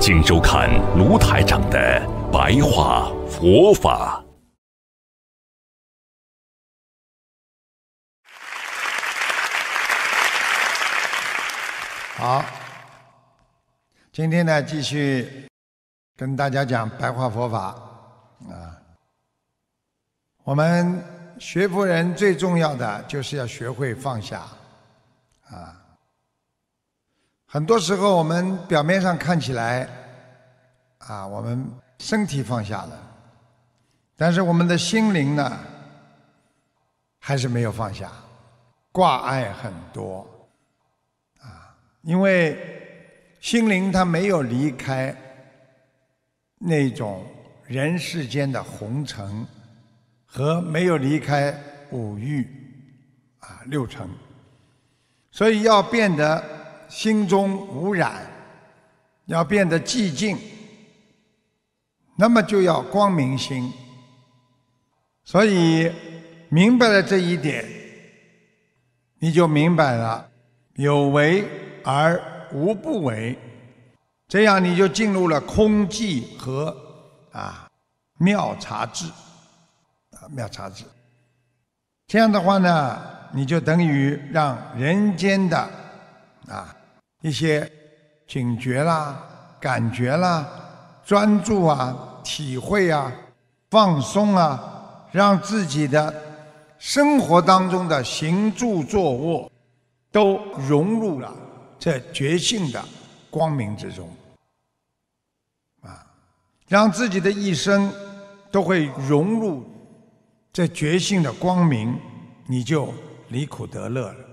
请收看卢台长的白话佛法。好，今天呢，继续跟大家讲白话佛法啊。我们学佛人最重要的就是要学会放下啊。很多时候，我们表面上看起来。啊，我们身体放下了，但是我们的心灵呢，还是没有放下，挂碍很多，啊，因为心灵它没有离开那种人世间的红尘和没有离开五欲啊六尘，所以要变得心中无染，要变得寂静。那么就要光明心，所以明白了这一点，你就明白了有为而无不为，这样你就进入了空寂和啊妙察智啊妙察智。这样的话呢，你就等于让人间的啊一些警觉啦、感觉啦。专注啊，体会啊，放松啊，让自己的生活当中的行住坐卧都融入了这觉性的光明之中啊，让自己的一生都会融入这觉性的光明，你就离苦得乐了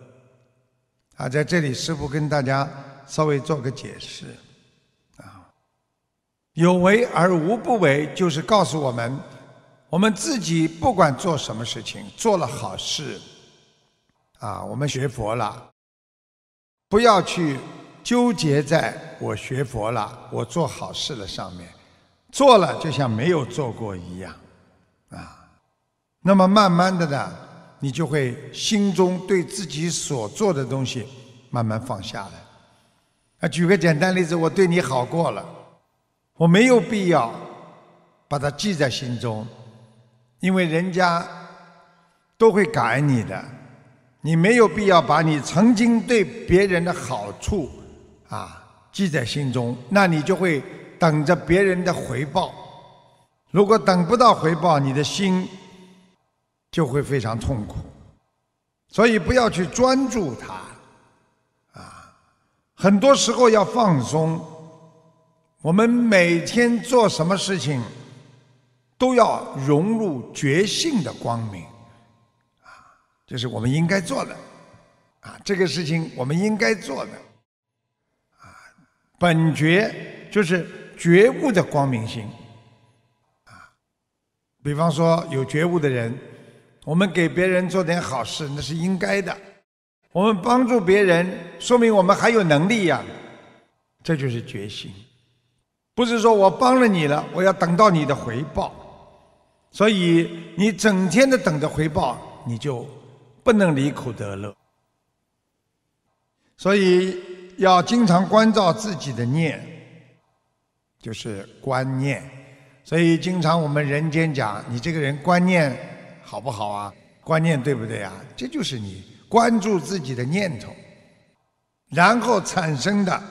啊！在这里，师父跟大家稍微做个解释。有为而无不为，就是告诉我们，我们自己不管做什么事情，做了好事，啊，我们学佛了，不要去纠结在我学佛了、我做好事了上面，做了就像没有做过一样，啊，那么慢慢的呢，你就会心中对自己所做的东西慢慢放下来。啊，举个简单例子，我对你好过了。我没有必要把它记在心中，因为人家都会感恩你的。你没有必要把你曾经对别人的好处啊记在心中，那你就会等着别人的回报。如果等不到回报，你的心就会非常痛苦。所以不要去专注它，啊，很多时候要放松。我们每天做什么事情，都要融入觉性的光明，啊，这是我们应该做的，啊，这个事情我们应该做的，啊，本觉就是觉悟的光明心，啊，比方说有觉悟的人，我们给别人做点好事，那是应该的，我们帮助别人，说明我们还有能力呀，这就是决心。不是说我帮了你了，我要等到你的回报，所以你整天的等着回报，你就不能离苦得乐。所以要经常关照自己的念，就是观念。所以经常我们人间讲，你这个人观念好不好啊？观念对不对啊？这就是你关注自己的念头，然后产生的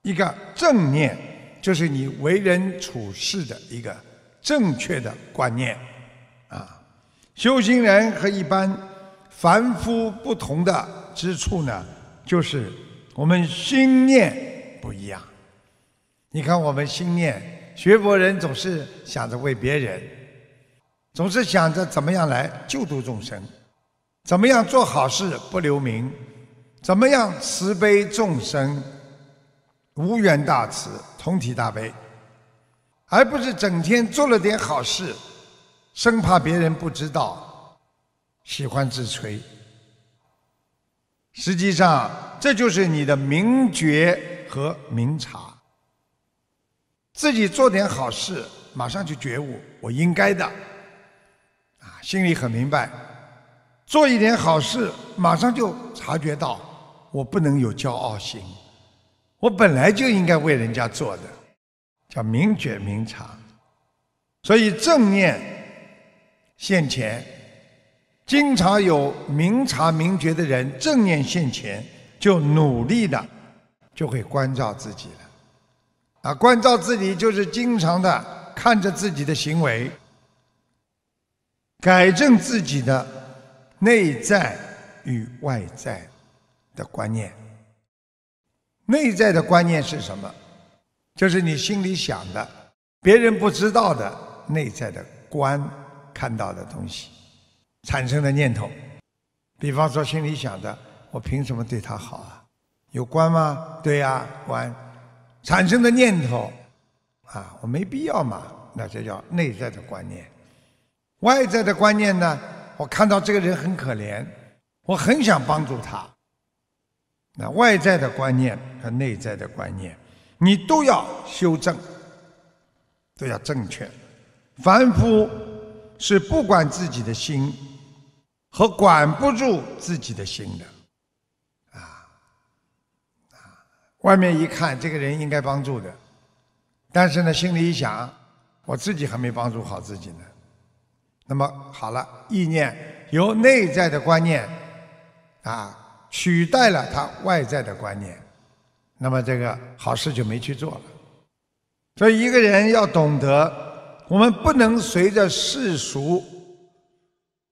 一个正念。就是你为人处事的一个正确的观念啊。修行人和一般凡夫不同的之处呢，就是我们心念不一样。你看，我们心念，学佛人总是想着为别人，总是想着怎么样来救度众生，怎么样做好事不留名，怎么样慈悲众生。无缘大慈，同体大悲，而不是整天做了点好事，生怕别人不知道，喜欢自吹。实际上，这就是你的明觉和明察。自己做点好事，马上就觉悟，我应该的，啊，心里很明白。做一点好事，马上就察觉到，我不能有骄傲心。我本来就应该为人家做的，叫明觉明察。所以正念现前，经常有明察明觉的人，正念现前就努力的，就会关照自己了。啊，关照自己就是经常的看着自己的行为，改正自己的内在与外在的观念。内在的观念是什么？就是你心里想的，别人不知道的内在的观看到的东西，产生的念头。比方说，心里想的，我凭什么对他好啊？有关吗？对呀，关产生的念头啊，我没必要嘛，那就叫内在的观念。外在的观念呢？我看到这个人很可怜，我很想帮助他。那外在的观念和内在的观念，你都要修正，都要正确。凡夫是不管自己的心，和管不住自己的心的，啊啊！外面一看，这个人应该帮助的，但是呢，心里一想，我自己还没帮助好自己呢。那么好了，意念由内在的观念啊。取代了他外在的观念，那么这个好事就没去做了。所以一个人要懂得，我们不能随着世俗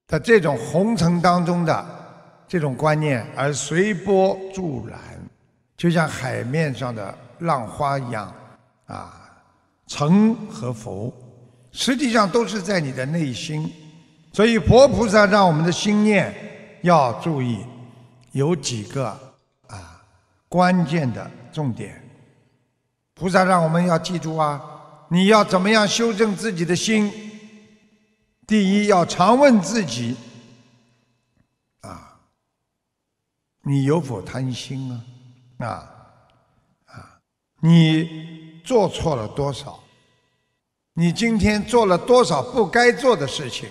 的这种红尘当中的这种观念而随波逐澜，就像海面上的浪花一样啊，成和浮，实际上都是在你的内心。所以佛菩萨让我们的心念要注意。有几个啊关键的重点，菩萨让我们要记住啊！你要怎么样修正自己的心？第一，要常问自己啊，你有否贪心啊？啊啊！你做错了多少？你今天做了多少不该做的事情？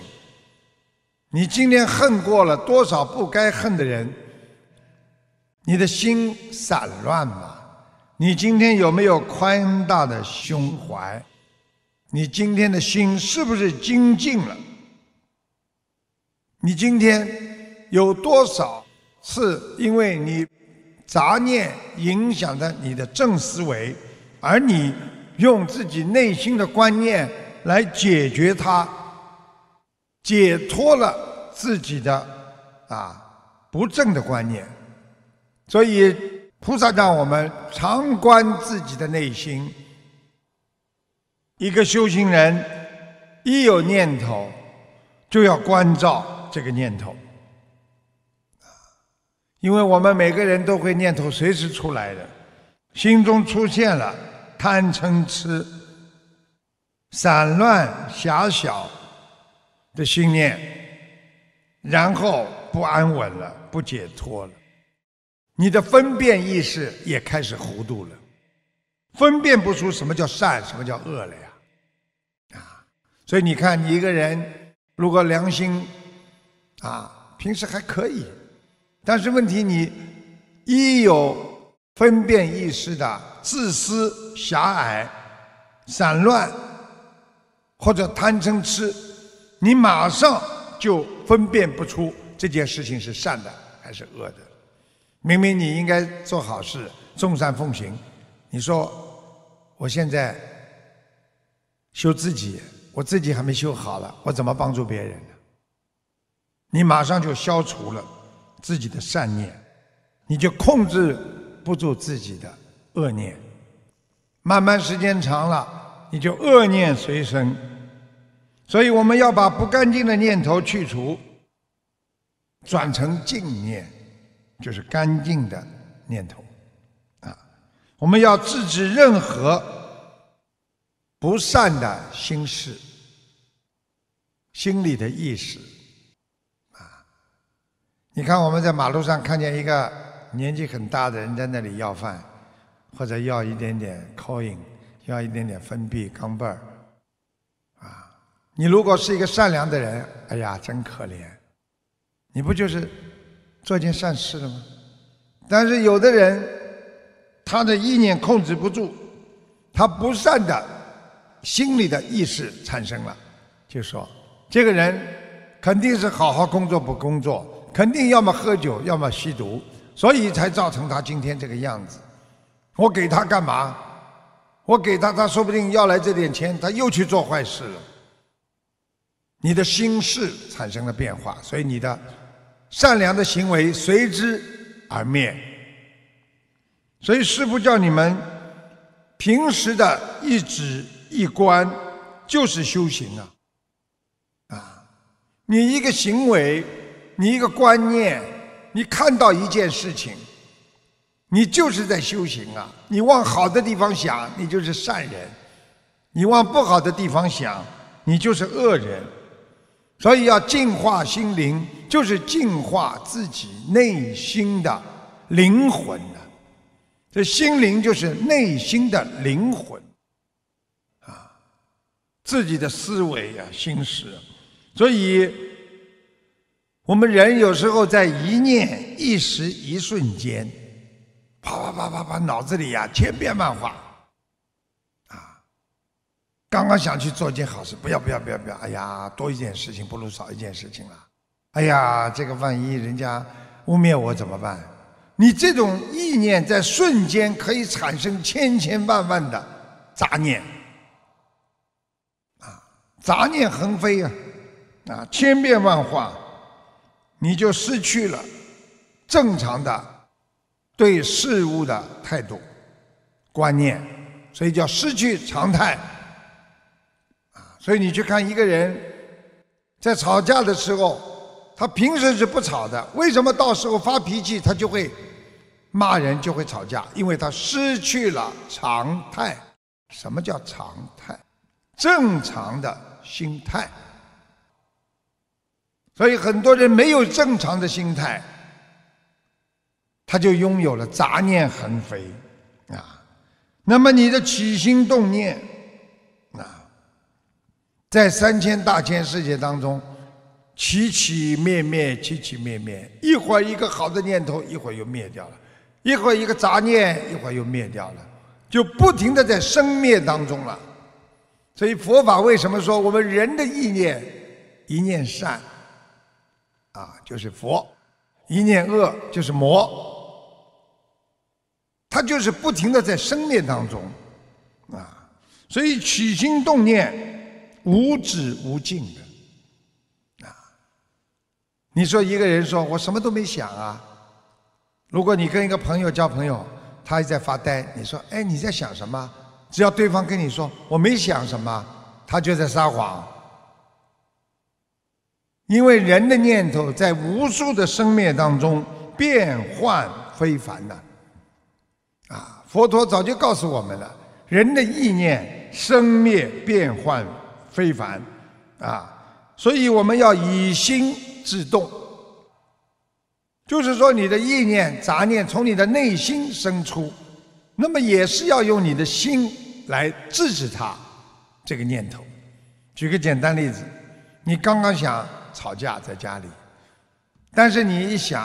你今天恨过了多少不该恨的人？你的心散乱吗？你今天有没有宽大的胸怀？你今天的心是不是精进了？你今天有多少是因为你杂念影响的你的正思维，而你用自己内心的观念来解决它，解脱了自己的啊不正的观念。所以，菩萨让我们常观自己的内心。一个修行人，一有念头，就要关照这个念头，因为我们每个人都会念头随时出来的，心中出现了贪嗔痴、散乱狭小的心念，然后不安稳了，不解脱了。你的分辨意识也开始糊涂了，分辨不出什么叫善，什么叫恶了呀！啊，所以你看，你一个人如果良心啊平时还可以，但是问题你一有分辨意识的自私、狭隘、散乱或者贪嗔痴，你马上就分辨不出这件事情是善的还是恶的。明明你应该做好事，众善奉行。你说我现在修自己，我自己还没修好了，我怎么帮助别人呢？你马上就消除了自己的善念，你就控制不住自己的恶念。慢慢时间长了，你就恶念随身。所以我们要把不干净的念头去除，转成净念。就是干净的念头啊！我们要制止任何不善的心事、心理的意识啊！你看，我们在马路上看见一个年纪很大的人在那里要饭，或者要一点点 coin，要一点点分币、钢镚儿啊！你如果是一个善良的人，哎呀，真可怜！你不就是？做件善事了吗？但是有的人，他的意念控制不住，他不善的心里的意识产生了，就说这个人肯定是好好工作不工作，肯定要么喝酒，要么吸毒，所以才造成他今天这个样子。我给他干嘛？我给他，他说不定要来这点钱，他又去做坏事了。你的心事产生了变化，所以你的。善良的行为随之而灭，所以师父叫你们平时的一指一观就是修行啊！啊，你一个行为，你一个观念，你看到一件事情，你就是在修行啊！你往好的地方想，你就是善人；你往不好的地方想，你就是恶人。所以要净化心灵。就是净化自己内心的灵魂呢，这心灵就是内心的灵魂啊，自己的思维呀、心事。所以，我们人有时候在一念、一时、一瞬间，啪啪啪啪啪，脑子里呀千变万化啊。刚刚想去做一件好事，不要不要不要不要！哎呀，多一件事情不如少一件事情了。哎呀，这个万一人家污蔑我怎么办？你这种意念在瞬间可以产生千千万万的杂念，啊，杂念横飞呀，啊，千变万化，你就失去了正常的对事物的态度观念，所以叫失去常态。啊，所以你去看一个人在吵架的时候。他平时是不吵的，为什么到时候发脾气，他就会骂人，就会吵架？因为他失去了常态。什么叫常态？正常的心态。所以很多人没有正常的心态，他就拥有了杂念横飞啊。那么你的起心动念啊，在三千大千世界当中。起起灭灭，起起灭灭，一会儿一个好的念头，一会儿又灭掉了；一会儿一个杂念，一会儿又灭掉了，就不停的在生灭当中了。所以佛法为什么说我们人的意念，一念善啊就是佛，一念恶就是魔，它就是不停的在生灭当中啊。所以起心动念无止无尽的。你说一个人说“我什么都没想啊”，如果你跟一个朋友交朋友，他还在发呆，你说“哎，你在想什么？”只要对方跟你说“我没想什么”，他就在撒谎，因为人的念头在无数的生灭当中变幻非凡的，啊，佛陀早就告诉我们了，人的意念生灭变幻非凡，啊，所以我们要以心。自动，就是说你的意念、杂念从你的内心生出，那么也是要用你的心来制止它这个念头。举个简单例子，你刚刚想吵架在家里，但是你一想，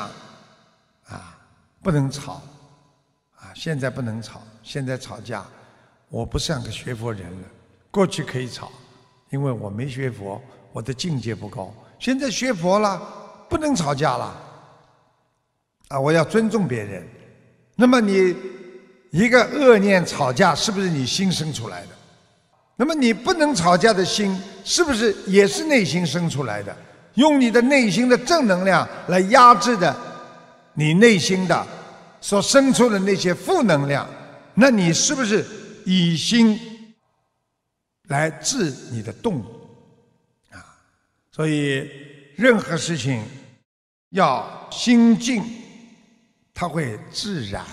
啊，不能吵，啊，现在不能吵，现在吵架，我不像个学佛人了。过去可以吵，因为我没学佛，我的境界不高。现在学佛了，不能吵架了，啊，我要尊重别人。那么你一个恶念吵架，是不是你心生出来的？那么你不能吵架的心，是不是也是内心生出来的？用你的内心的正能量来压制的你内心的所生出的那些负能量，那你是不是以心来治你的动？物？所以，任何事情要心静，它会自然。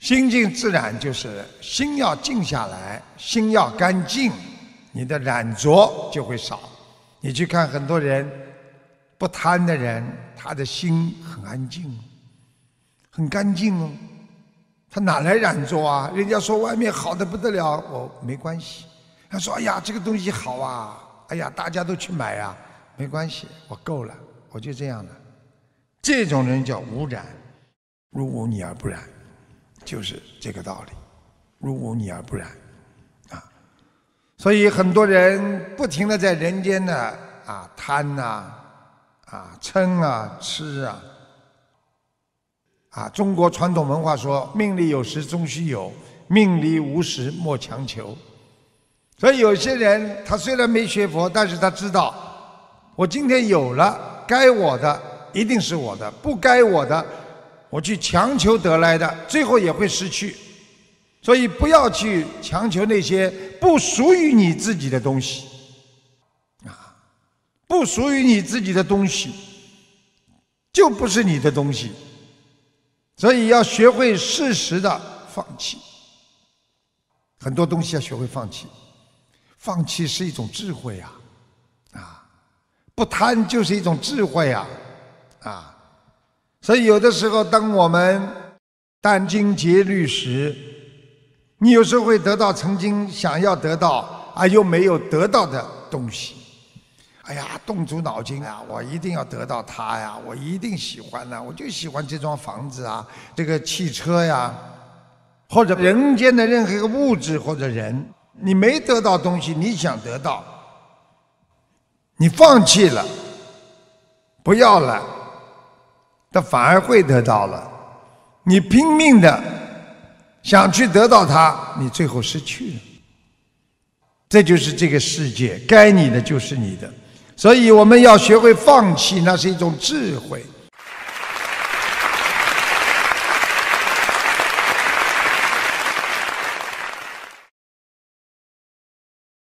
心静自然就是心要静下来，心要干净，你的染浊就会少。你去看很多人不贪的人，他的心很安静，很干净哦。他哪来染浊啊？人家说外面好的不得了，我没关系。他说：“哎呀，这个东西好啊。”哎呀，大家都去买呀，没关系，我够了，我就这样的。这种人叫无染，如污泥而不染，就是这个道理。如污泥而不染，啊，所以很多人不停的在人间的啊贪啊啊嗔啊吃啊啊。中国传统文化说：命里有时终须有，命里无时莫强求。所以有些人他虽然没学佛，但是他知道，我今天有了该我的一定是我的，不该我的，我去强求得来的，最后也会失去。所以不要去强求那些不属于你自己的东西，啊，不属于你自己的东西就不是你的东西。所以要学会适时的放弃，很多东西要学会放弃。放弃是一种智慧呀，啊，不贪就是一种智慧呀，啊，所以有的时候，当我们殚精竭虑时，你有时候会得到曾经想要得到而又没有得到的东西。哎呀，动足脑筋啊，我一定要得到它呀，我一定喜欢呢，我就喜欢这幢房子啊，这个汽车呀，或者人间的任何一个物质或者人。你没得到东西，你想得到，你放弃了，不要了，他反而会得到了。你拼命的想去得到它，你最后失去了。这就是这个世界，该你的就是你的，所以我们要学会放弃，那是一种智慧。